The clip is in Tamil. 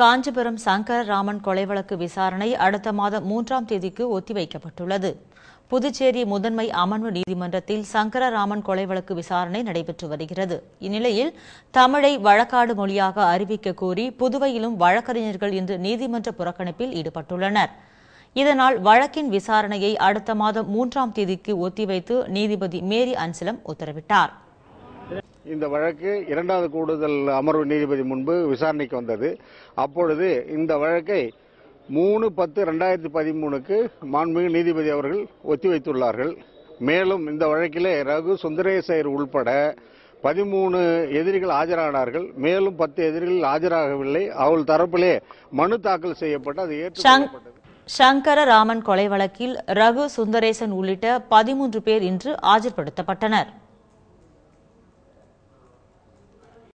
காஞ்சிபுரம் சங்கரராமன் கொலை வழக்கு விசாரணை அடுத்த மாதம் மூன்றாம் தேதிக்கு ஒத்திவைக்கப்பட்டுள்ளது புதுச்சேரி முதன்மை அமர்வு நீதிமன்றத்தில் சங்கரராமன் கொலை வழக்கு விசாரணை நடைபெற்று வருகிறது இந்நிலையில் தமிழை வழக்காடு மொழியாக அறிவிக்க கோரி புதுவையிலும் வழக்கறிஞர்கள் இன்று நீதிமன்ற புறக்கணிப்பில் ஈடுபட்டுள்ளனர் இதனால் வழக்கின் விசாரணையை அடுத்த மாதம் மூன்றாம் தேதிக்கு ஒத்திவைத்து நீதிபதி மேரி அன்சிலம் உத்தரவிட்டாா் இந்த வழக்கு இரண்டாவது கூடுதல் அமர்வு நீதிபதி முன்பு விசாரணைக்கு வந்தது அப்பொழுது இந்த வழக்கை மூணு பத்து ரெண்டாயிரத்தி பதிமூணுக்கு மாண்புமிகு நீதிபதி அவர்கள் ஒத்திவைத்துள்ளார்கள் மேலும் இந்த வழக்கிலே ரகு சுந்தரேசர் உள்பட பதிமூணு எதிரிகள் ஆஜரானார்கள் மேலும் பத்து எதிரிகள் ஆஜராகவில்லை அவள் தரப்பிலே மனு தாக்கல் செய்யப்பட்டு அது ஏற்றுக்கொள்ளப்பட்டது சங்கர ராமன் கொலை வழக்கில் ரகு சுந்தரேசன் உள்ளிட்ட பதிமூன்று பேர் இன்று ஆஜர்படுத்தப்பட்டனர்